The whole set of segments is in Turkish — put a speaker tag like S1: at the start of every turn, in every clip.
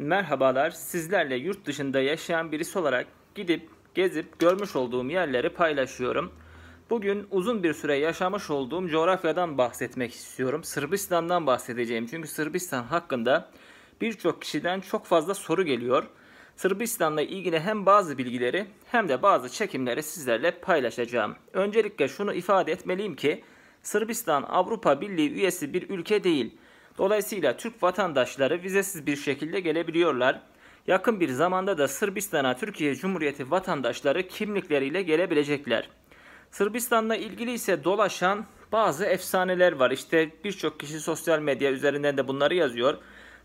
S1: Merhabalar, sizlerle yurt dışında yaşayan birisi olarak gidip, gezip, görmüş olduğum yerleri paylaşıyorum. Bugün uzun bir süre yaşamış olduğum coğrafyadan bahsetmek istiyorum. Sırbistan'dan bahsedeceğim çünkü Sırbistan hakkında birçok kişiden çok fazla soru geliyor. Sırbistan'la ilgili hem bazı bilgileri hem de bazı çekimleri sizlerle paylaşacağım. Öncelikle şunu ifade etmeliyim ki Sırbistan Avrupa Birliği üyesi bir ülke değil. Dolayısıyla Türk vatandaşları vizesiz bir şekilde gelebiliyorlar. Yakın bir zamanda da Sırbistan'a Türkiye Cumhuriyeti vatandaşları kimlikleriyle gelebilecekler. Sırbistan'la ilgili ise dolaşan bazı efsaneler var. İşte birçok kişi sosyal medya üzerinden de bunları yazıyor.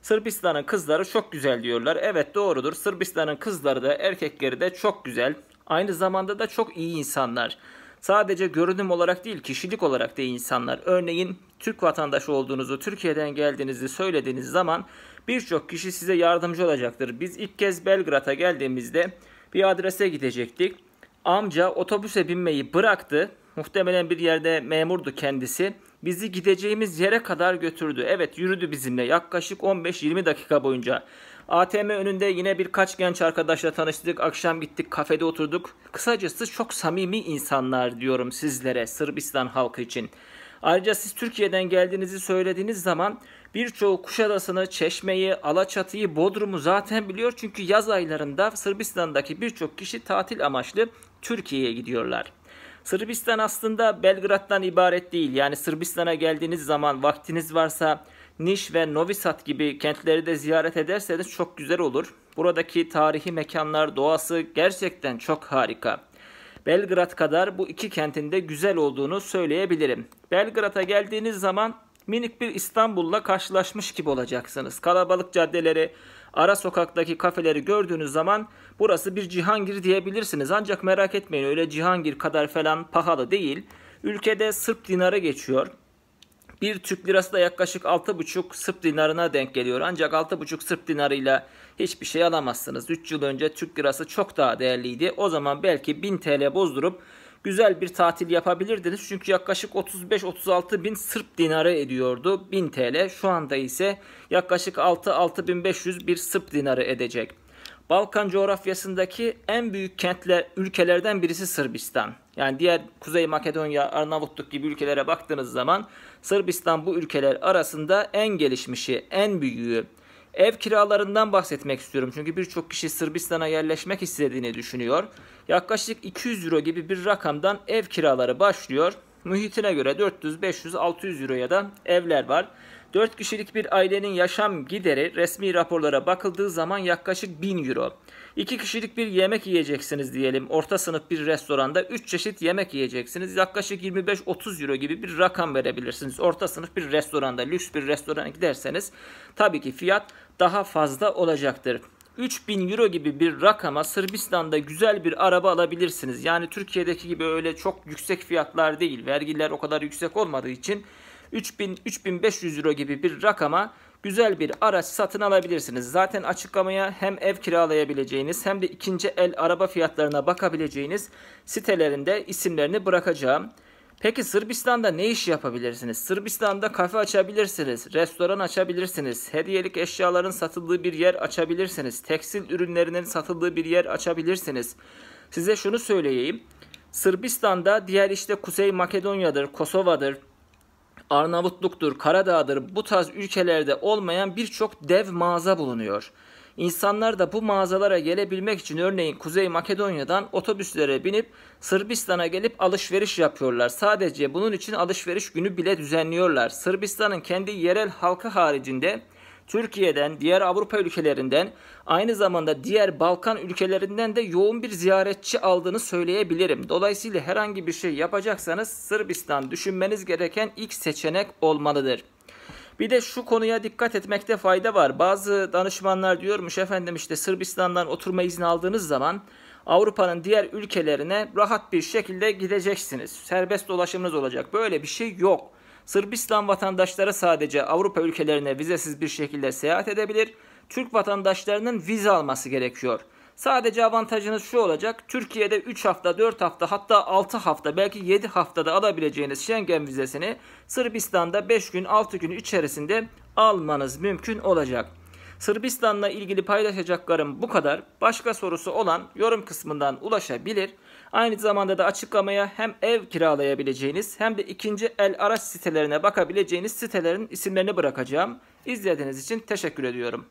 S1: Sırbistan'ın kızları çok güzel diyorlar. Evet doğrudur. Sırbistan'ın kızları da erkekleri de çok güzel. Aynı zamanda da çok iyi insanlar. Sadece görünüm olarak değil, kişilik olarak da insanlar. Örneğin Türk vatandaşı olduğunuzu, Türkiye'den geldiğinizi söylediğiniz zaman birçok kişi size yardımcı olacaktır. Biz ilk kez Belgrad'a geldiğimizde bir adrese gidecektik. Amca otobüse binmeyi bıraktı. Muhtemelen bir yerde memurdu kendisi. Bizi gideceğimiz yere kadar götürdü. Evet yürüdü bizimle yaklaşık 15-20 dakika boyunca. ATM önünde yine birkaç genç arkadaşla tanıştık. Akşam gittik kafede oturduk. Kısacası çok samimi insanlar diyorum sizlere Sırbistan halkı için. Ayrıca siz Türkiye'den geldiğinizi söylediğiniz zaman birçoğu Kuşadası'nı, Çeşme'yi, Alaçatı'yı, Bodrum'u zaten biliyor. Çünkü yaz aylarında Sırbistan'daki birçok kişi tatil amaçlı Türkiye'ye gidiyorlar. Sırbistan aslında Belgrad'dan ibaret değil. Yani Sırbistan'a geldiğiniz zaman vaktiniz varsa Niş ve Novi Sad gibi kentleri de ziyaret ederseniz çok güzel olur. Buradaki tarihi mekanlar, doğası gerçekten çok harika. Belgrad kadar bu iki kentin de güzel olduğunu söyleyebilirim. Belgrad'a geldiğiniz zaman minik bir İstanbul'la karşılaşmış gibi olacaksınız. Kalabalık caddeleri, ara sokaktaki kafeleri gördüğünüz zaman burası bir Cihangir diyebilirsiniz. Ancak merak etmeyin öyle Cihangir kadar falan pahalı değil. Ülkede Sırp dinarı geçiyor. Bir Türk lirası da yaklaşık 6,5 Sırp dinarına denk geliyor. Ancak 6,5 Sırp dinarıyla hiçbir şey alamazsınız. 3 yıl önce Türk lirası çok daha değerliydi. O zaman belki 1000 TL bozdurup güzel bir tatil yapabilirdiniz. Çünkü yaklaşık 35-36 bin Sırp dinarı ediyordu 1000 TL. Şu anda ise yaklaşık 6-6500 bir Sırp dinarı edecek. Balkan coğrafyasındaki en büyük kentler ülkelerden birisi Sırbistan. Yani diğer Kuzey Makedonya, Arnavutluk gibi ülkelere baktığınız zaman Sırbistan bu ülkeler arasında en gelişmişi, en büyüğü. Ev kiralarından bahsetmek istiyorum. Çünkü birçok kişi Sırbistan'a yerleşmek istediğini düşünüyor. Yaklaşık 200 euro gibi bir rakamdan ev kiraları başlıyor. Mühitine göre 400, 500, 600 euroya da evler var. 4 kişilik bir ailenin yaşam gideri resmi raporlara bakıldığı zaman yaklaşık 1000 euro. 2 kişilik bir yemek yiyeceksiniz diyelim. Orta sınıf bir restoranda 3 çeşit yemek yiyeceksiniz. Yaklaşık 25-30 euro gibi bir rakam verebilirsiniz. Orta sınıf bir restoranda, lüks bir restorana giderseniz tabii ki fiyat daha fazla olacaktır. 3000 euro gibi bir rakama Sırbistan'da güzel bir araba alabilirsiniz. Yani Türkiye'deki gibi öyle çok yüksek fiyatlar değil. Vergiler o kadar yüksek olmadığı için 3000-3500 euro gibi bir rakama güzel bir araç satın alabilirsiniz. Zaten açıklamaya hem ev kiralayabileceğiniz hem de ikinci el araba fiyatlarına bakabileceğiniz sitelerinde isimlerini bırakacağım. Peki Sırbistan'da ne iş yapabilirsiniz? Sırbistan'da kafe açabilirsiniz, restoran açabilirsiniz, hediyelik eşyaların satıldığı bir yer açabilirsiniz, tekstil ürünlerinin satıldığı bir yer açabilirsiniz. Size şunu söyleyeyim. Sırbistan'da diğer işte Kuzey Makedonya'dır, Kosova'dır, Arnavutluk'tur, Karadağ'dır bu tarz ülkelerde olmayan birçok dev mağaza bulunuyor. İnsanlar da bu mağazalara gelebilmek için örneğin Kuzey Makedonya'dan otobüslere binip Sırbistan'a gelip alışveriş yapıyorlar. Sadece bunun için alışveriş günü bile düzenliyorlar. Sırbistan'ın kendi yerel halkı haricinde Türkiye'den, diğer Avrupa ülkelerinden, aynı zamanda diğer Balkan ülkelerinden de yoğun bir ziyaretçi aldığını söyleyebilirim. Dolayısıyla herhangi bir şey yapacaksanız Sırbistan düşünmeniz gereken ilk seçenek olmalıdır. Bir de şu konuya dikkat etmekte fayda var. Bazı danışmanlar diyormuş efendim işte Sırbistan'dan oturma izni aldığınız zaman Avrupa'nın diğer ülkelerine rahat bir şekilde gideceksiniz. Serbest dolaşımınız olacak. Böyle bir şey yok. Sırbistan vatandaşları sadece Avrupa ülkelerine vizesiz bir şekilde seyahat edebilir. Türk vatandaşlarının vize alması gerekiyor. Sadece avantajınız şu olacak. Türkiye'de 3 hafta, 4 hafta hatta 6 hafta belki 7 haftada alabileceğiniz Schengen vizesini Sırbistan'da 5 gün, 6 gün içerisinde almanız mümkün olacak. Sırbistan'la ilgili paylaşacaklarım bu kadar. Başka sorusu olan yorum kısmından ulaşabilir. Aynı zamanda da açıklamaya hem ev kiralayabileceğiniz hem de ikinci el araç sitelerine bakabileceğiniz sitelerin isimlerini bırakacağım. İzlediğiniz için teşekkür ediyorum.